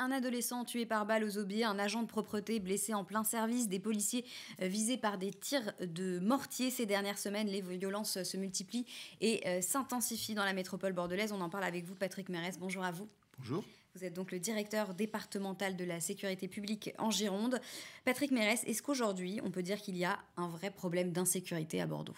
un adolescent tué par balle aux aubiers, un agent de propreté blessé en plein service, des policiers euh, visés par des tirs de mortier. Ces dernières semaines, les violences euh, se multiplient et euh, s'intensifient dans la métropole bordelaise. On en parle avec vous, Patrick Mérès. Bonjour à vous. Bonjour. Vous êtes donc le directeur départemental de la sécurité publique en Gironde. Patrick Mérès, est-ce qu'aujourd'hui, on peut dire qu'il y a un vrai problème d'insécurité à Bordeaux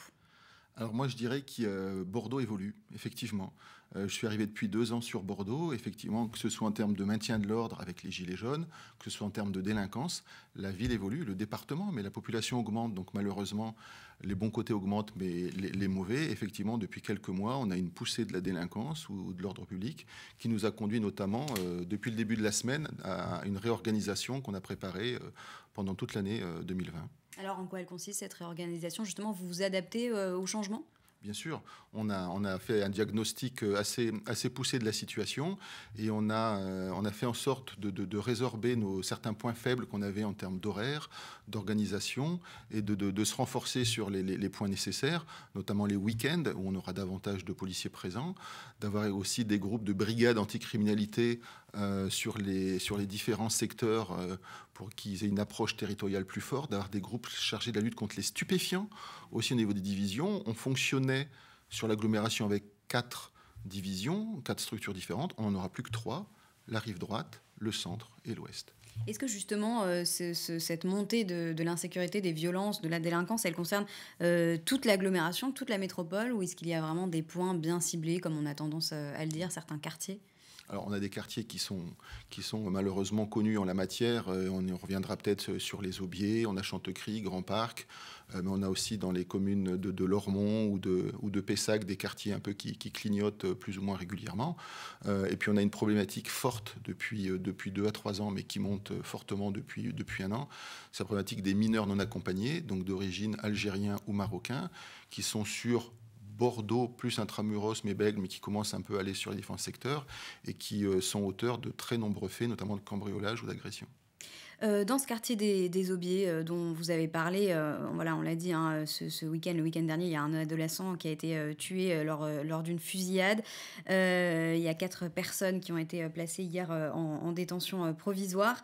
alors moi je dirais que Bordeaux évolue, effectivement. Euh, je suis arrivé depuis deux ans sur Bordeaux. Effectivement, que ce soit en termes de maintien de l'ordre avec les Gilets jaunes, que ce soit en termes de délinquance, la ville évolue, le département, mais la population augmente. Donc malheureusement, les bons côtés augmentent, mais les, mauvais, effectivement, depuis quelques mois, on a une poussée de la délinquance ou de l'ordre public qui nous a conduit notamment, euh, depuis le début de la semaine, à une réorganisation qu'on a préparée euh, pendant toute l'année 2020. Alors en quoi elle consiste cette réorganisation Justement, vous vous adaptez au changement Bien sûr, on a, a fait un diagnostic euh, assez, poussé de la situation et on a, euh, fait en sorte de, résorber nos, certains points faibles qu'on avait en termes d'horaire, d'organisation et de, se renforcer sur les, les points nécessaires, notamment les week-ends où on aura davantage de policiers présents, d'avoir aussi des groupes de brigades anticriminalité euh, sur, les, sur les différents secteurs euh, pour qu'ils aient une approche territoriale plus forte, d'avoir des groupes chargés de la lutte contre les stupéfiants, aussi au niveau des divisions. On fonctionnait sur l'agglomération avec quatre divisions, quatre structures différentes. On n'en aura plus que trois, la rive droite, le centre et l'ouest. Est-ce que justement euh, cette montée de, l'insécurité, des violences, de la délinquance, elle concerne toute l'agglomération, toute la métropole, ou est-ce qu'il y a vraiment des points bien ciblés, comme on a tendance à le dire, certains quartiers alors on a des quartiers qui sont, qui sont malheureusement connus en la matière. Euh, on y reviendra peut-être sur les Aubiers, on a Chantecry, Grand Parc, euh, mais on a aussi dans les communes de, Lormont ou de, ou de Pessac des quartiers un peu qui, clignotent plus ou moins régulièrement. Euh, et puis on a une problématique forte depuis, depuis deux à trois ans, mais qui monte fortement depuis, depuis un an. C'est la problématique des mineurs non accompagnés, donc d'origine algérien ou marocain, qui sont sur Bordeaux plus intramuros, mais belges, mais qui commencent un peu à aller sur les différents secteurs et qui euh, sont auteurs de très nombreux faits, notamment de cambriolage ou d'agression. Euh, dans ce quartier des, des Aubiers euh, dont vous avez parlé, voilà, on l'a dit, hein, ce, week-end, le week-end dernier, il y a un adolescent qui a été tué lors, d'une fusillade. il y a quatre personnes qui ont été placées hier en, détention provisoire.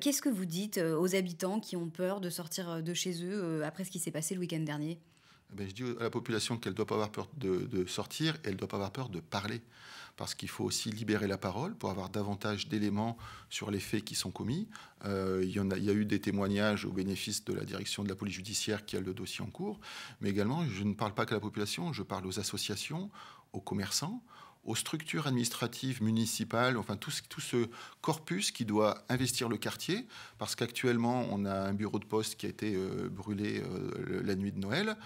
Qu'est-ce que vous dites aux habitants qui ont peur de sortir de chez eux après ce qui s'est passé le week-end dernier eh ben, je dis à la population qu'elle ne doit pas avoir peur de, sortir et elle ne doit pas avoir peur de parler. Parce qu'il faut aussi libérer la parole pour avoir davantage d'éléments sur les faits qui sont commis. Euh, il, y en a, il eu des témoignages au bénéfice de la direction de la police judiciaire qui a le dossier en cours. Mais également, je ne parle pas qu'à la population, je parle aux associations, aux commerçants, aux structures administratives municipales, enfin tout ce, tout ce, corpus qui doit investir le quartier, parce qu'actuellement on a un bureau de poste qui a été euh, brûlé euh, la nuit de Noël.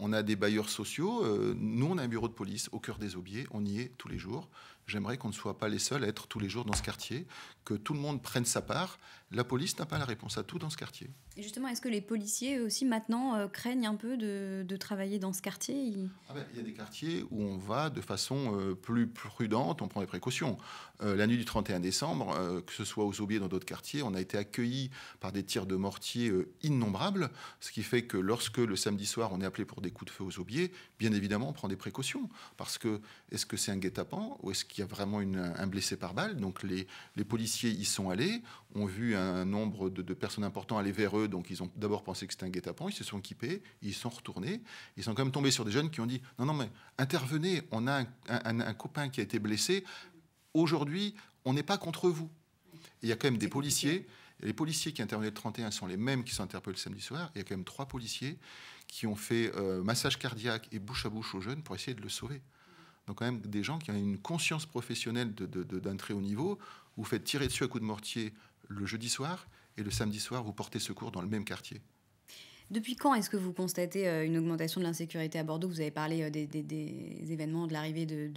On a des bailleurs sociaux. Euh, nous, on a un bureau de police au cœur des Aubiers. On y est tous les jours. J'aimerais qu'on ne soit pas les seuls à être tous les jours dans ce quartier, que tout le monde prenne sa part. La police n'a pas la réponse à tout dans ce quartier. Et justement, est-ce que les policiers aussi maintenant euh, craignent un peu de, travailler dans ce quartier ah ben, Il y a des quartiers où on va de façon euh, plus prudente, on prend des précautions. Euh, la nuit du 31 décembre, que ce soit aux Aubiers dans d'autres quartiers, on a été accueillis par des tirs de mortier innombrables, ce qui fait que lorsque le samedi soir on est appelé pour des coups de feu aux Aubiers, bien évidemment on prend des précautions parce que est-ce que c'est un guet-apens ou est-ce qu'il il y a vraiment un blessé par balle. Donc les, policiers y sont allés, ont vu un nombre de, personnes importantes aller vers eux. Donc ils ont d'abord pensé que c'était un guet-apens, ils se sont équipés, ils sont retournés. Ils sont quand même tombés sur des jeunes qui ont dit non, non, mais intervenez, on a un, copain qui a été blessé. Aujourd'hui, on n'est pas contre vous. il y a quand même des policiers. Les policiers qui intervenaient le 31 sont les mêmes qui sont interpellés le samedi soir. Il y a quand même trois policiers qui ont fait euh, massage cardiaque et bouche à bouche aux jeunes pour essayer de le sauver donc quand même des gens qui ont une conscience professionnelle d'un de, haut niveau. Vous faites tirer dessus à coups de mortier le jeudi soir et le samedi soir, vous portez secours dans le même quartier. Depuis quand est-ce que vous constatez euh, une augmentation de l'insécurité à Bordeaux Vous avez parlé euh, des, événements, de l'arrivée de,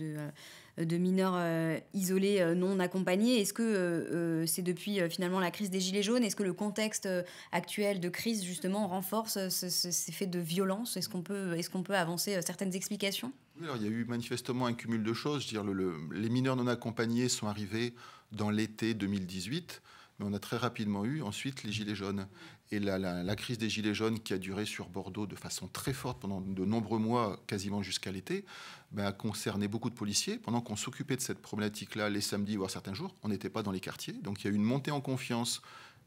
euh, mineurs isolés non accompagnés. Est-ce que c'est depuis finalement la crise des Gilets jaunes Est-ce que le contexte actuel de crise justement renforce ces faits de violence Est-ce qu'on peut, est qu'on peut avancer certaines explications alors, Il y a eu manifestement un cumul de choses. Je dire, les mineurs non accompagnés sont arrivés dans l'été 2018 on a très rapidement eu ensuite les Gilets jaunes. Et la, crise des Gilets jaunes qui a duré sur Bordeaux de façon très forte pendant de nombreux mois, quasiment jusqu'à l'été, bah, a concerné beaucoup de policiers. Pendant qu'on s'occupait de cette problématique-là les samedis, voire certains jours, on n'était pas dans les quartiers. Donc il y a eu une montée en confiance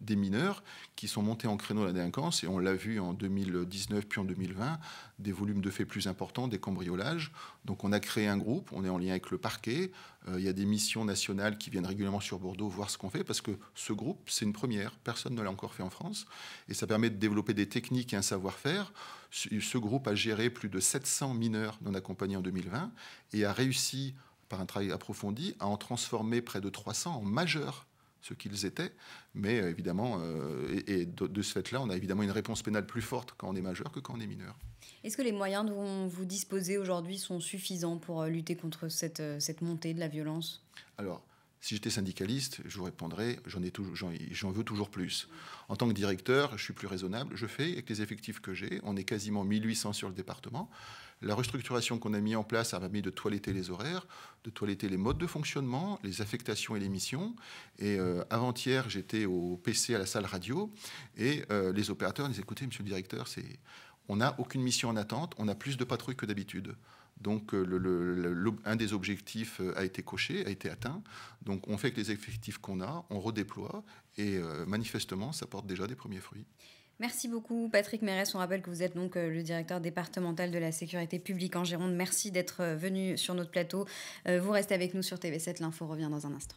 des mineurs qui sont montés en créneau la délinquance, et on l'a vu en 2019 puis en 2020, des volumes de faits plus importants, des cambriolages. Donc on a créé un groupe, on est en lien avec le parquet, euh, il y a des missions nationales qui viennent régulièrement sur Bordeaux voir ce qu'on fait, parce que ce groupe, c'est une première, personne ne l'a encore fait en France, et ça permet de développer des techniques et un savoir-faire. Ce groupe a géré plus de 700 mineurs non accompagnés en 2020 et a réussi, par un travail approfondi, à en transformer près de 300 en majeurs ce qu'ils étaient. Mais euh, évidemment, euh, et, de, ce fait-là, on a évidemment une réponse pénale plus forte quand on est majeur que quand on est mineur. Est-ce que les moyens dont vous disposez aujourd'hui sont suffisants pour euh, lutter contre cette, cette montée de la violence Alors, si j'étais syndicaliste, je vous répondrais j'en, ai toujours, j'en, veux toujours plus. En tant que directeur, je suis plus raisonnable. Je fais avec les effectifs que j'ai. On est quasiment 1800 sur le département. La restructuration qu'on a mise en place a permis de toiletter les horaires, de toiletter les modes de fonctionnement, les affectations et les missions. Et euh, avant-hier, j'étais au PC à la salle radio et euh, les opérateurs disaient écoutez, monsieur le directeur, c'est on n'a aucune mission en attente, on a plus de patrouilles que d'habitude. Donc, euh, un des objectifs euh, a été coché, a été atteint. Donc, on fait avec les effectifs qu'on a, on redéploie, et euh, manifestement, ça porte déjà des premiers fruits. Merci beaucoup, Patrick Mérès. On rappelle que vous êtes donc le directeur départemental de la sécurité publique en Gironde. Merci d'être venu sur notre plateau. Vous restez avec nous sur TV7. L'info revient dans un instant.